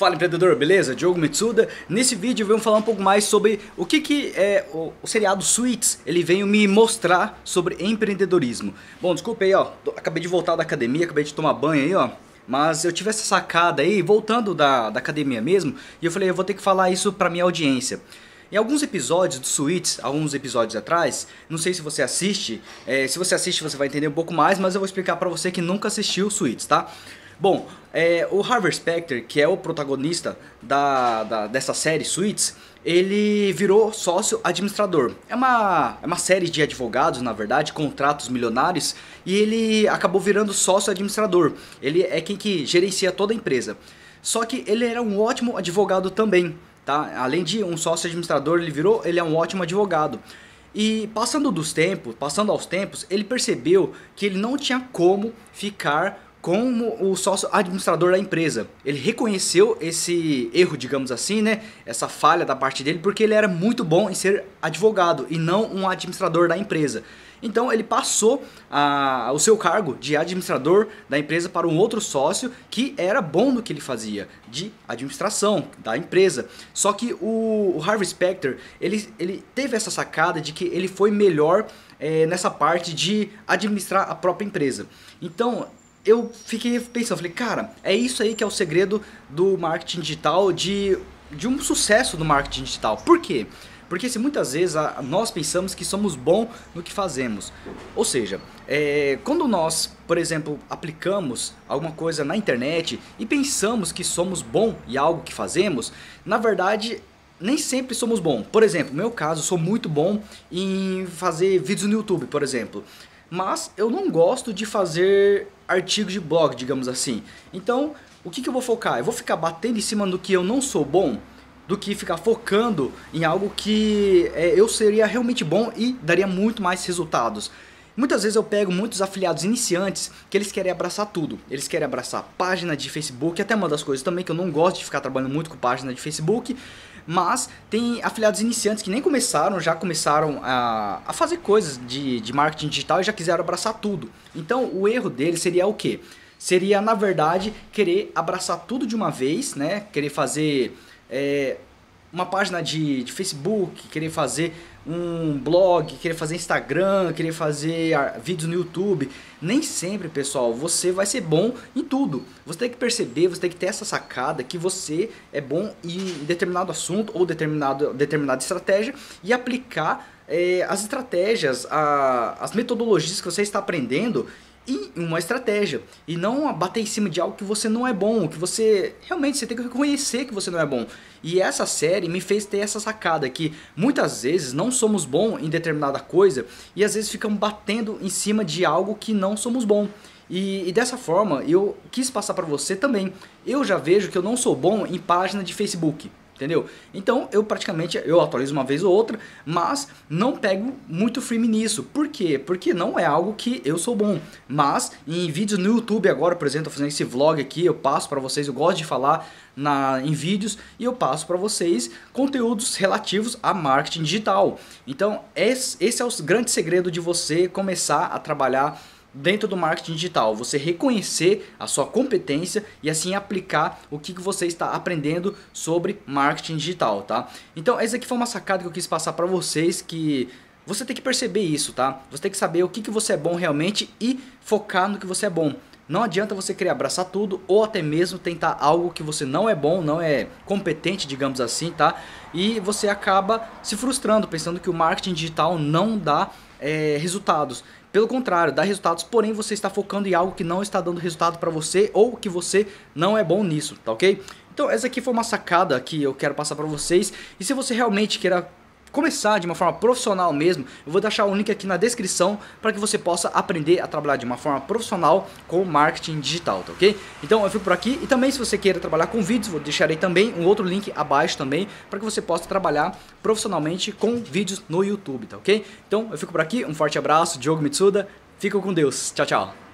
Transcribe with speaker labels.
Speaker 1: Fala empreendedor, beleza? Diogo Mitsuda. Nesse vídeo vamos falar um pouco mais sobre o que, que é o, o seriado Suits ele veio me mostrar sobre empreendedorismo. Bom, desculpa aí, ó. Acabei de voltar da academia, acabei de tomar banho aí, ó. Mas eu tive essa sacada aí, voltando da, da academia mesmo, e eu falei, eu vou ter que falar isso pra minha audiência. Em alguns episódios do Suits, alguns episódios atrás, não sei se você assiste, é, se você assiste você vai entender um pouco mais, mas eu vou explicar para você que nunca assistiu Suits, tá? Bom, é, o Harvey Specter, que é o protagonista da, da, dessa série Suits, ele virou sócio administrador. É uma, é uma série de advogados, na verdade, contratos milionários, e ele acabou virando sócio administrador. Ele é quem que gerencia toda a empresa. Só que ele era um ótimo advogado também, tá? Além de um sócio administrador, ele virou, ele é um ótimo advogado. E passando dos tempos, passando aos tempos, ele percebeu que ele não tinha como ficar como o sócio administrador da empresa. Ele reconheceu esse erro, digamos assim, né? Essa falha da parte dele, porque ele era muito bom em ser advogado e não um administrador da empresa. Então ele passou a, ah, o seu cargo de administrador da empresa para um outro sócio que era bom no que ele fazia, de administração da empresa. Só que o, o Harvey Specter ele, ele teve essa sacada de que ele foi melhor é, nessa parte de administrar a própria empresa. Então eu fiquei pensando, falei, cara, é isso aí que é o segredo do marketing digital, de, de um sucesso do marketing digital. Por quê? Porque se muitas vezes a, nós pensamos que somos bom no que fazemos. Ou seja, é, quando nós, por exemplo, aplicamos alguma coisa na internet e pensamos que somos bom em algo que fazemos, na verdade nem sempre somos bom. Por exemplo, no meu caso, sou muito bom em fazer vídeos no YouTube, por exemplo mas eu não gosto de fazer artigos de blog, digamos assim. Então, o que, que eu vou focar? Eu vou ficar batendo em cima do que eu não sou bom, do que ficar focando em algo que é, eu seria realmente bom e daria muito mais resultados. Muitas vezes eu pego muitos afiliados iniciantes que eles querem abraçar tudo. Eles querem abraçar página de Facebook, até uma das coisas também que eu não gosto de ficar trabalhando muito com página de Facebook, mas tem afiliados iniciantes que nem começaram, já começaram a, a fazer coisas de, de marketing digital e já quiseram abraçar tudo. Então o erro dele seria o quê? Seria, na verdade, querer abraçar tudo de uma vez, né? Querer fazer. É, uma página de, de Facebook, querer fazer um blog, querer fazer Instagram, querer fazer vídeos no YouTube. Nem sempre, pessoal, você vai ser bom em tudo. Você tem que perceber, você tem que ter essa sacada que você é bom em determinado assunto ou determinado, determinada estratégia e aplicar é, as estratégias, a, as metodologias que você está aprendendo e uma estratégia. E não bater em cima de algo que você não é bom, que você realmente você tem que reconhecer que você não é bom. E essa série me fez ter essa sacada que muitas vezes não somos bom em determinada coisa e às vezes ficamos batendo em cima de algo que não somos bom. E, e dessa forma eu quis passar para você também. Eu já vejo que eu não sou bom em página de Facebook entendeu? Então eu praticamente eu atualizo uma vez ou outra, mas não pego muito frame nisso. Por quê? Porque não é algo que eu sou bom. Mas em vídeos no YouTube agora, por exemplo, fazendo esse vlog aqui, eu passo para vocês, eu gosto de falar na, em vídeos e eu passo para vocês conteúdos relativos a marketing digital. Então, esse é o grande segredo de você começar a trabalhar dentro do marketing digital, você reconhecer a sua competência e assim aplicar o que você está aprendendo sobre marketing digital, tá? Então, essa aqui foi uma sacada que eu quis passar para vocês que você tem que perceber isso, tá? Você tem que saber o que, que você é bom realmente e focar no que você é bom. Não adianta você querer abraçar tudo ou até mesmo tentar algo que você não é bom, não é competente, digamos assim, tá? E você acaba se frustrando, pensando que o marketing digital não dá é, resultados. Pelo contrário, dá resultados, porém você está focando em algo que não está dando resultado para você ou que você não é bom nisso, tá ok? Então essa aqui foi uma sacada que eu quero passar para vocês e se você realmente queira começar de uma forma profissional mesmo, eu vou deixar um link aqui na descrição para que você possa aprender a trabalhar de uma forma profissional com marketing digital, tá ok? Então eu fico por aqui e também se você queira trabalhar com vídeos, vou deixar aí também um outro link abaixo também para que você possa trabalhar profissionalmente com vídeos no YouTube, tá ok? Então eu fico por aqui, um forte abraço, Diogo Mitsuda, fico com Deus, tchau, tchau!